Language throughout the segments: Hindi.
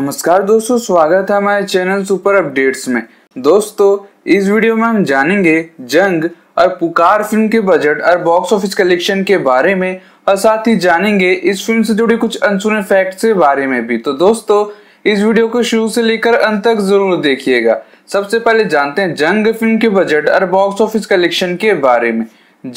नमस्कार दोस्तों स्वागत है हमारे चैनल सुपर अपडेट्स में दोस्तों इस वीडियो में हम जानेंगे जंग और पुकार फिल्म के बजट और बॉक्स ऑफिस कलेक्शन के बारे में और साथ ही जानेंगे इस फिल्म से जुड़े कुछ अनसुने फैक्ट्स के बारे में भी तो दोस्तों इस वीडियो को शुरू से लेकर अंत तक जरूर देखिएगा सबसे पहले जानते हैं जंग फिल्म के बजट और बॉक्स ऑफिस कलेक्शन के बारे में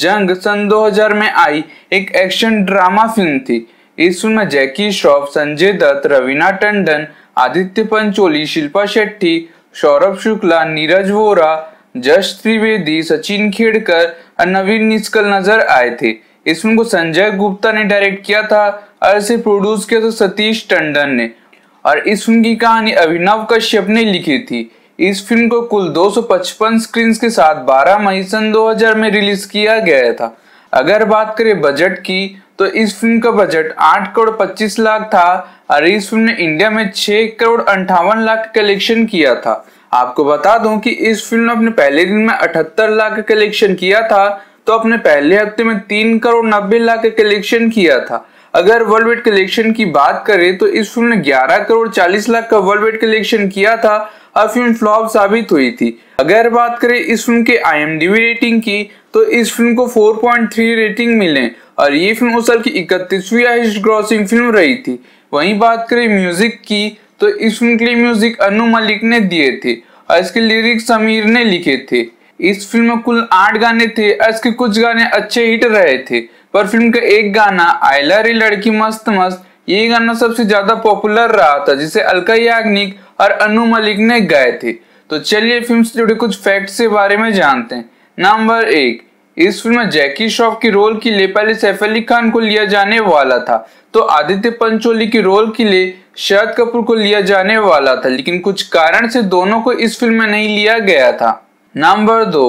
जंग सन 2000 में आई एक एक्शन ड्रामा फिल्म थी इसमें जैकी श्रॉफ संजय दत्त रवीना टंडन आदित्य पंचोली शिल्पा शेट्टी सौरभ शुक्ला नीरज वोरा जश त्रिवेदी सचिन खेड़कर और नवीन निस्कल नजर आए थे इस फिल्म को संजय गुप्ता ने डायरेक्ट किया था और इसे प्रोड्यूस किया था सतीश टंडन ने और इस फिल्म की कहानी अभिनव कश्यप ने लिखी थी इस फिल्म को कुल 255 स्क्रीन के साथ 12 मई सन 2000 में रिलीज किया गया था अगर बात करें बजट की तो इस फिल्म का बजट आठ करोड़ पच्चीस लाख था और इस फिल्म ने इंडिया में छह करोड़ अंठावन लाख कलेक्शन किया था आपको बता दूं कि इस फिल्म ने अपने पहले दिन में अठहत्तर लाख कलेक्शन किया था तो अपने पहले हफ्ते में तीन करोड़ नब्बे लाख कलेक्शन किया था अगर वर्ल्ड वेड कलेक्शन की बात करें तो इस फिल्म ने 11 करोड़ 40 लाख का वर्ल्ड वेड कलेक्शन किया था और फिल्म फ्लॉप साबित हुई थी अगर बात करें इस फिल्म के आई रेटिंग की तो इस फिल्म को 4.3 रेटिंग मिले और ये फिल्म उस साल की इकतीसवीं हाइस्ट ग्रॉसिंग फिल्म रही थी वहीं बात करें म्यूजिक की तो इस फिल्म के लिए म्यूजिक अनु मलिक ने दिए थे और इसके लिरिक्स समीर ने लिखे थे इस फिल्म में कुल आठ गाने थे और इसके कुछ गाने अच्छे हिट रहे थे पर फिल्म का एक गाना आयला रे लड़की मस्त मस्त ये गाना सबसे ज्यादा पॉपुलर रहा था जिसे अलका याग्निक और अनु मलिक ने गाए थे तो चलिए फिल्म से जुड़े कुछ फैक्ट्स के बारे में जानते हैं नंबर एक इस फिल्म में जैकी श्रॉफ की रोल के लिए पहले सैफ अली खान को लिया जाने वाला था तो आदित्य पंचोली की रोल के लिए शरद कपूर को लिया जाने वाला था लेकिन कुछ कारण से दोनों को इस फिल्म में नहीं लिया गया था नंबर दो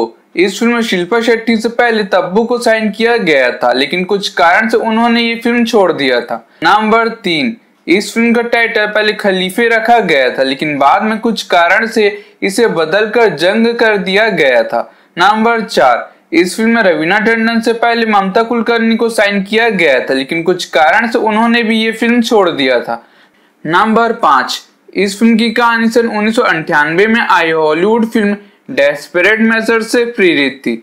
इस फिल्म में शिल्पा शेट्टी से पहले तब्बू को साइन किया गया था लेकिन कुछ कारण से उन्होंने ये फिल्म छोड़ दिया था नंबर तीन इस फिल्म का टाइटल पहले खलीफे रखा गया था लेकिन बाद में कुछ कारण से इसे बदलकर जंग कर दिया गया था नंबर चार इस फिल्म में रवीना टंडन से पहले ममता कुलकर्णी को साइन किया गया था लेकिन कुछ कारण से उन्होंने भी ये फिल्म छोड़ दिया था नंबर पांच इस फिल्म की कहानी सन उन्नीस में आई हॉलीवुड फिल्म डेस्परेट मेजर से प्रेरित थी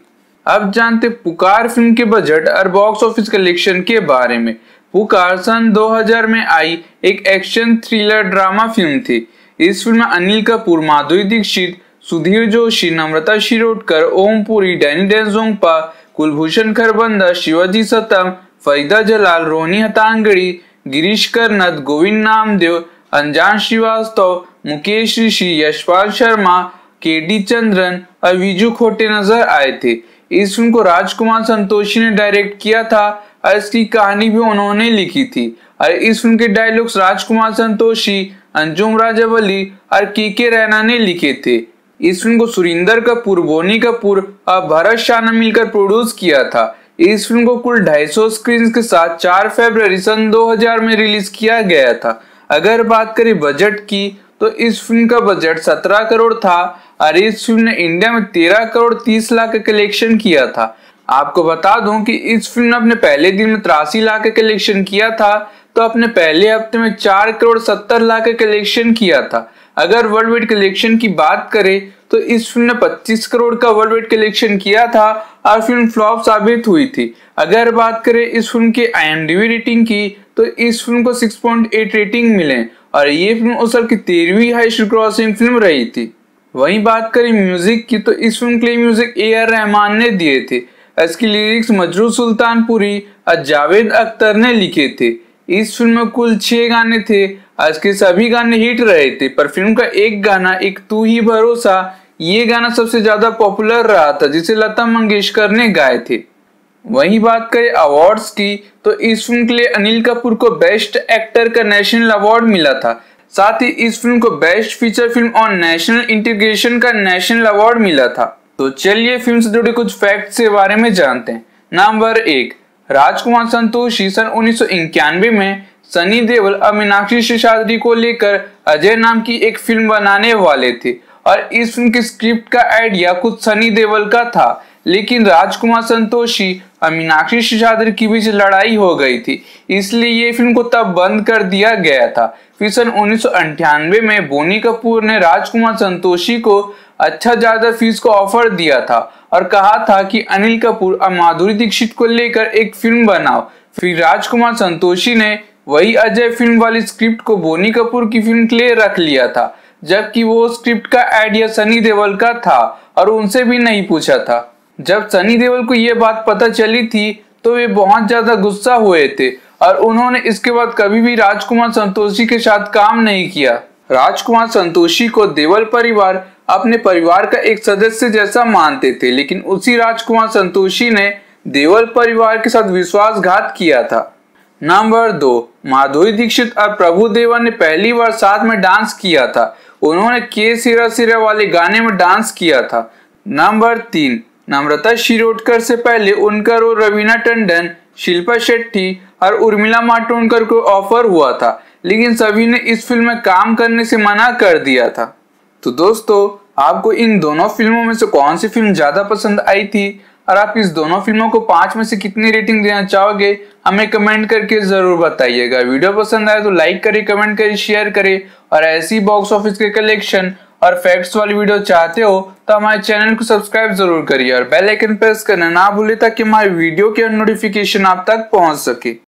अब जानते पुकार फिल्म के बजट और बॉक्स ऑफिस कलेक्शन के बारे में पुकार सन 2000 में आई एक एक्शन थ्रिलर ड्रामा फिल्म थी इस फिल्म में अनिल कपूर माधुरी दीक्षित सुधीर जोशी नम्रता शिरोडकर ओमपुरी डैनी डेंजोंगपा कुलभूषण खरबंदा शिवाजी सतम फरीदा जलाल रोहनी हतांगड़ी गिरीश कर्नद गोविंद नामदेव अंजान श्रीवास्तव मुकेश ऋषि यशपाल शर्मा के डी चंद्रन और विजू खोटे नजर आए थे इस फिल्म को राजकुमार संतोषी ने डायरेक्ट किया था और इसकी कहानी भी उन्होंने लिखी थी और इस फिल्म के डायलॉग्स राजकुमार संतोषी अंजुम राजावली और के के रैना ने लिखे थे इस फिल्म को सुरिंदर कपूर बोनी कपूर और भरत शाह ने मिलकर प्रोड्यूस किया था इस फिल्म को कुल 250 स्क्रीन के साथ 4 फरवरी सन 2000 में रिलीज किया गया था अगर बात करें बजट की तो इस फिल्म का बजट 17 करोड़ था और इस फिल्म ने इंडिया में 13 करोड़ 30 लाख का कलेक्शन किया था आपको बता दूं कि इस फिल्म ने अपने पहले दिन में तिरासी लाख का कलेक्शन किया था तो अपने पहले हफ्ते में चार करोड़ सत्तर लाख का कलेक्शन किया था अगर वर्ल्ड वाइड कलेक्शन की बात करें तो इस फिल्म ने 25 करोड़ का वर्ल्ड वाइड कलेक्शन किया था और फिल्म फ्लॉप साबित हुई थी अगर बात करें इस फिल्म की आई रेटिंग की तो इस फिल्म को 6.8 रेटिंग मिले और ये फिल्म उस साल की तेरहवीं हाईस्ट क्रॉसिंग फिल्म रही थी वहीं बात करें म्यूजिक की तो इस फिल्म के लिए म्यूजिक ए आर रहमान ने दिए थे इसकी लिरिक्स मजरू सुल्तानपुरी और जावेद अख्तर ने लिखे थे इस फिल्म में कुल छह गाने थे आज के सभी गाने हिट रहे थे पर फिल्म का एक गाना एक तू ही भरोसा ये गाना सबसे ज्यादा पॉपुलर रहा था जिसे लता मंगेशकर ने गाए थे वही बात करें अवार्ड्स की तो इस फिल्म के लिए अनिल कपूर को बेस्ट एक्टर का नेशनल अवार्ड मिला था साथ ही इस फिल्म को बेस्ट फीचर फिल्म और नेशनल इंटीग्रेशन का नेशनल अवार्ड मिला था तो चलिए फिल्म से जुड़े कुछ फैक्ट्स के बारे में जानते हैं नंबर एक राजकुमार संतोष सन उन्नीस में सनी देवल और मीनाक्षी शेषाद्री को लेकर अजय नाम की एक फिल्म बनाने वाले थे और इस फिल्म की स्क्रिप्ट का आइडिया खुद सनी देवल का था लेकिन राजकुमार संतोषी और मीनाक्षी शेषाद्री के बीच लड़ाई हो गई थी इसलिए ये फिल्म को तब बंद कर दिया गया था फिर सन उन्नीस में बोनी कपूर ने राजकुमार संतोषी को अच्छा ज्यादा फीस को ऑफर दिया था और कहा था कि अनिल कपूर और माधुरी दीक्षित को लेकर एक फिल्म बनाओ फिर राजकुमार संतोषी ने वही अजय फिल्म वाली स्क्रिप्ट को बोनी कपूर की फिल्म के लिए रख लिया था जबकि वो स्क्रिप्ट का आइडिया सनी देवल का था और उनसे भी नहीं पूछा था जब सनी देवल को ये बात पता चली थी तो वे बहुत ज्यादा गुस्सा हुए थे और उन्होंने इसके बाद कभी भी राजकुमार संतोषी के साथ काम नहीं किया राजकुमार संतोषी को देवल परिवार अपने परिवार का एक सदस्य जैसा मानते थे लेकिन उसी राजकुमार संतोषी ने देवल परिवार के साथ विश्वासघात किया था नंबर दो माधुरी दीक्षित और प्रभु देवा ने पहली बार साथ में डांस किया था उन्होंने के सिरा सिरा वाले गाने में डांस किया था नंबर तीन नम्रता शिरोडकर से पहले उनका रोल रवीना टंडन शिल्पा शेट्टी और उर्मिला माटोनकर को ऑफर हुआ था लेकिन सभी ने इस फिल्म में काम करने से मना कर दिया था तो दोस्तों आपको इन दोनों फिल्मों में से कौन सी फिल्म ज़्यादा पसंद आई थी और आप इस दोनों फिल्मों को पांच में से कितनी रेटिंग देना चाहोगे हमें कमेंट करके ज़रूर बताइएगा वीडियो पसंद आए तो लाइक करें कमेंट करें शेयर करें और ऐसी बॉक्स ऑफिस के कलेक्शन और फैक्ट्स वाली वीडियो चाहते हो तो हमारे चैनल को सब्सक्राइब जरूर करिए और बेल आइकन प्रेस करना ना भूले ताकि हमारे वीडियो के नोटिफिकेशन आप तक पहुंच सके